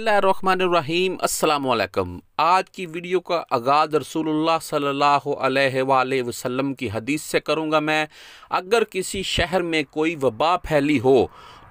रहीम अस्सलाम आज की वीडियो का आगाज़ रसूलुल्लाह सल्लल्लाहु अलैहि वसल्लम की हदीस से करूँगा मैं अगर किसी शहर में कोई वबा फैली हो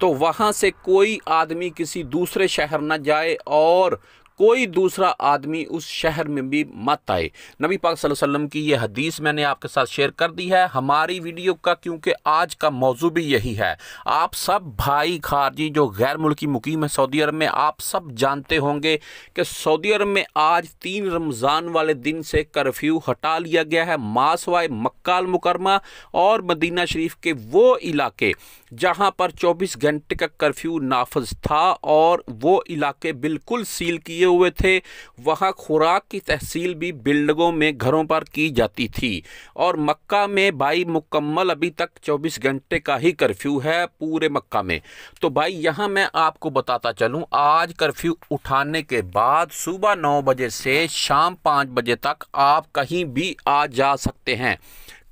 तो वहां से कोई आदमी किसी दूसरे शहर न जाए और कोई दूसरा आदमी उस शहर में भी मत आए नबी पाक वसल्लम की यह हदीस मैंने आपके साथ शेयर कर दी है हमारी वीडियो का क्योंकि आज का मौजू भी यही है आप सब भाई खारजी जो गैर मुल्की मुकीम है सऊदी अरब में आप सब जानते होंगे कि सऊदी अरब में आज तीन रमज़ान वाले दिन से कर्फ्यू हटा लिया गया है मासवाए मक्का मुकरमा और मदीना शरीफ के वो इलाके जहां पर 24 घंटे का कर्फ्यू नाफज था और वो इलाके बिल्कुल सील किए हुए थे वहां खुराक की तहसील भी बिल्डिंगों में घरों पर की जाती थी और मक्का में भाई मुकम्मल अभी तक 24 घंटे का ही कर्फ्यू है पूरे मक्का में तो भाई यहाँ मैं आपको बताता चलूँ आज कर्फ्यू उठाने के बाद सुबह नौ बजे से शाम पाँच बजे तक आप कहीं भी आ जा सकते हैं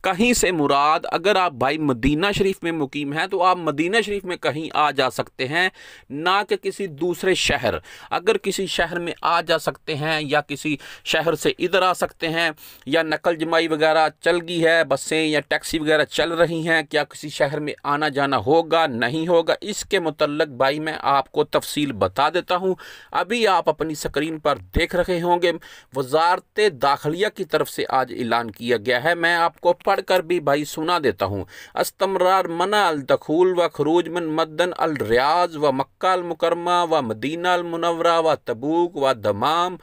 कहीं से मुराद अगर आप भाई मदीना शरीफ में मुकीम हैं तो आप मदीना शरीफ में कहीं आ जा सकते हैं ना कि किसी दूसरे शहर अगर किसी शहर में आ जा सकते हैं या किसी शहर से इधर आ सकते हैं या नकल जमाई वगैरह चल गई है बसें या टैक्सी वगैरह चल रही हैं क्या किसी शहर में आना जाना होगा नहीं होगा इसके मतलब भाई मैं आपको तफसील बता देता हूँ अभी आप अपनी स्क्रीन पर देख रहे होंगे वजारत दाखलिया की तरफ से आज ऐलान किया गया है मैं आपको पढ़ पढ़कर भी भाई सुना देता हूँ अस्तमरार मना अल दखूल व खरूज मन मदन अल रियाज व मक्का मुकरमा व मदीना मुनवरा व तबूक व दमाम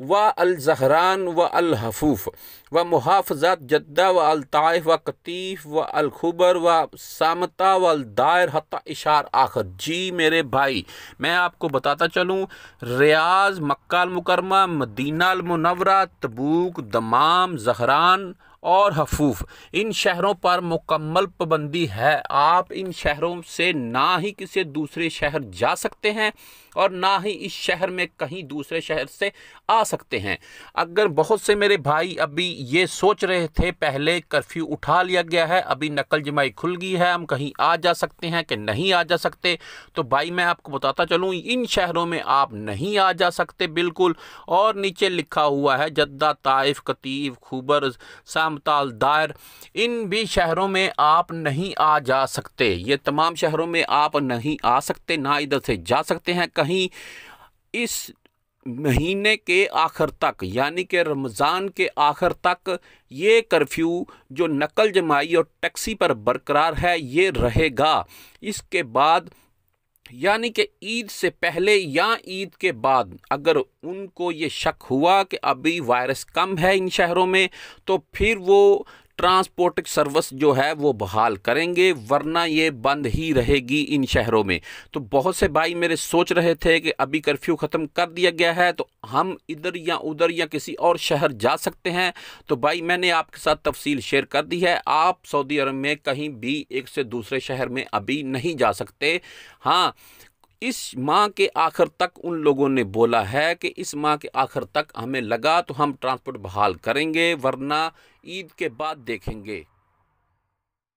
व अलजहरान व अलहफूफ व मुहाफजात जद्दा व अलताइफ व कतीफ़ व अलखुबर व सामता व अलदायर हत इशार आखर जी मेरे भाई मैं आपको बताता चलूँ रियाज मक्का मुकरमा मदीना मुनवरा तबूक दमाम जहरान और हफूफ इन शहरों पर मुकम्मल पाबंदी है आप इन शहरों से ना ही किसी दूसरे शहर जा सकते हैं और ना ही इस शहर में कहीं दूसरे शहर से आ सकते हैं अगर बहुत से मेरे भाई अभी ये सोच रहे थे पहले कर्फ्यू उठा लिया गया है अभी नकल जमाई खुल गई है हम कहीं आ जा सकते हैं कि नहीं आ जा सकते तो भाई मैं आपको बताता चलूँ इन शहरों में आप नहीं आ जा सकते बिल्कुल और नीचे लिखा हुआ है जद्दा ताइफ कतीब खूबर साम मताल दायर इन भी शहरों में आप नहीं आ जा सकते ये तमाम शहरों में आप नहीं आ सकते ना इधर से जा सकते हैं कहीं इस महीने के आखिर तक यानी कि रमज़ान के, के आखिर तक ये कर्फ्यू जो नकल जमाई और टैक्सी पर बरकरार है ये रहेगा इसके बाद यानी कि ईद से पहले या ईद के बाद अगर उनको ये शक हुआ कि अभी वायरस कम है इन शहरों में तो फिर वो ट्रांसपोर्ट सर्विस जो है वो बहाल करेंगे वरना ये बंद ही रहेगी इन शहरों में तो बहुत से भाई मेरे सोच रहे थे कि अभी कर्फ्यू ख़त्म कर दिया गया है तो हम इधर या उधर या किसी और शहर जा सकते हैं तो भाई मैंने आपके साथ तफसील शेयर कर दी है आप सऊदी अरब में कहीं भी एक से दूसरे शहर में अभी नहीं जा सकते हाँ इस माह के आखिर तक उन लोगों ने बोला है कि इस माह के आखिर तक हमें लगा तो हम ट्रांसपोर्ट बहाल करेंगे वरना ईद के बाद देखेंगे